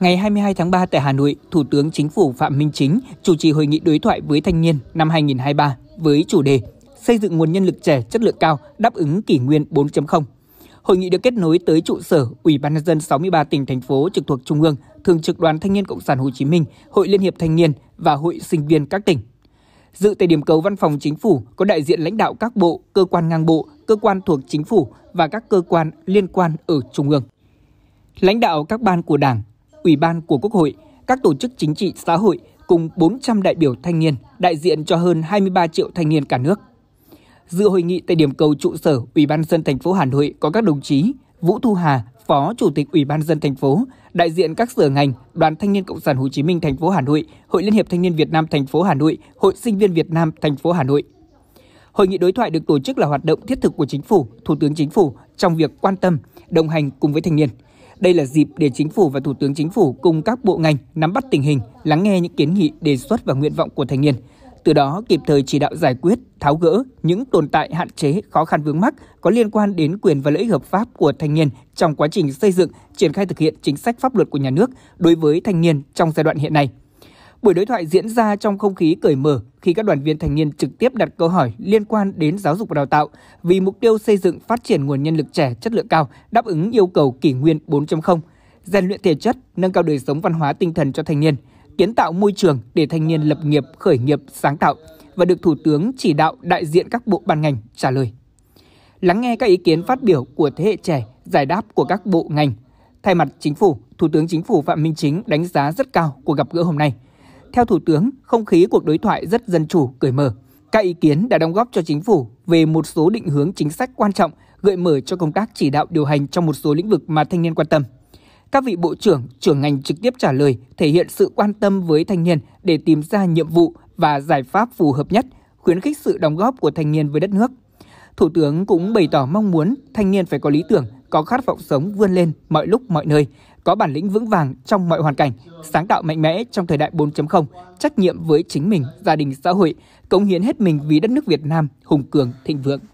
Ngày 22 tháng 3 tại Hà Nội, Thủ tướng Chính phủ Phạm Minh Chính chủ trì hội nghị đối thoại với thanh niên năm 2023 với chủ đề Xây dựng nguồn nhân lực trẻ chất lượng cao đáp ứng kỷ nguyên 4.0. Hội nghị được kết nối tới trụ sở Ủy ban nhân dân 63 tỉnh thành phố trực thuộc Trung ương, Thường trực Đoàn Thanh niên Cộng sản Hồ Chí Minh, Hội Liên hiệp Thanh niên và Hội sinh viên các tỉnh. Dự tại điểm cầu Văn phòng Chính phủ có đại diện lãnh đạo các bộ, cơ quan ngang bộ, cơ quan thuộc chính phủ và các cơ quan liên quan ở Trung ương. Lãnh đạo các ban của Đảng, Ủy ban của Quốc hội, các tổ chức chính trị xã hội cùng 400 đại biểu thanh niên đại diện cho hơn 23 triệu thanh niên cả nước. Dự hội nghị tại điểm cầu trụ sở Ủy ban dân thành phố Hà Nội có các đồng chí Vũ Thu Hà, Phó Chủ tịch Ủy ban dân thành phố, đại diện các sở ngành, Đoàn Thanh niên Cộng sản Hồ Chí Minh thành phố Hà Nội, Hội Liên hiệp Thanh niên Việt Nam thành phố Hà Nội, Hội Sinh viên Việt Nam thành phố Hà Nội. Hội nghị đối thoại được tổ chức là hoạt động thiết thực của chính phủ, Thủ tướng chính phủ trong việc quan tâm, đồng hành cùng với thanh niên, đây là dịp để chính phủ và thủ tướng chính phủ cùng các bộ ngành nắm bắt tình hình, lắng nghe những kiến nghị, đề xuất và nguyện vọng của thanh niên. Từ đó kịp thời chỉ đạo giải quyết, tháo gỡ những tồn tại hạn chế, khó khăn vướng mắc có liên quan đến quyền và lợi ích hợp pháp của thanh niên trong quá trình xây dựng, triển khai thực hiện chính sách pháp luật của nhà nước đối với thanh niên trong giai đoạn hiện nay. Buổi đối thoại diễn ra trong không khí cởi mở khi các đoàn viên thanh niên trực tiếp đặt câu hỏi liên quan đến giáo dục và đào tạo vì mục tiêu xây dựng phát triển nguồn nhân lực trẻ chất lượng cao đáp ứng yêu cầu kỷ nguyên 4.0, rèn luyện thể chất, nâng cao đời sống văn hóa tinh thần cho thanh niên, kiến tạo môi trường để thanh niên lập nghiệp, khởi nghiệp, sáng tạo và được Thủ tướng chỉ đạo đại diện các bộ ban ngành trả lời. Lắng nghe các ý kiến phát biểu của thế hệ trẻ, giải đáp của các bộ ngành. Thay mặt chính phủ, Thủ tướng Chính phủ Phạm Minh Chính đánh giá rất cao cuộc gặp gỡ hôm nay – theo Thủ tướng, không khí cuộc đối thoại rất dân chủ, cởi mở. Các ý kiến đã đóng góp cho chính phủ về một số định hướng chính sách quan trọng gợi mở cho công tác chỉ đạo điều hành trong một số lĩnh vực mà thanh niên quan tâm. Các vị bộ trưởng, trưởng ngành trực tiếp trả lời thể hiện sự quan tâm với thanh niên để tìm ra nhiệm vụ và giải pháp phù hợp nhất, khuyến khích sự đóng góp của thanh niên với đất nước. Thủ tướng cũng bày tỏ mong muốn thanh niên phải có lý tưởng, có khát vọng sống vươn lên mọi lúc mọi nơi có bản lĩnh vững vàng trong mọi hoàn cảnh, sáng tạo mạnh mẽ trong thời đại 4.0, trách nhiệm với chính mình, gia đình, xã hội, cống hiến hết mình vì đất nước Việt Nam hùng cường, thịnh vượng.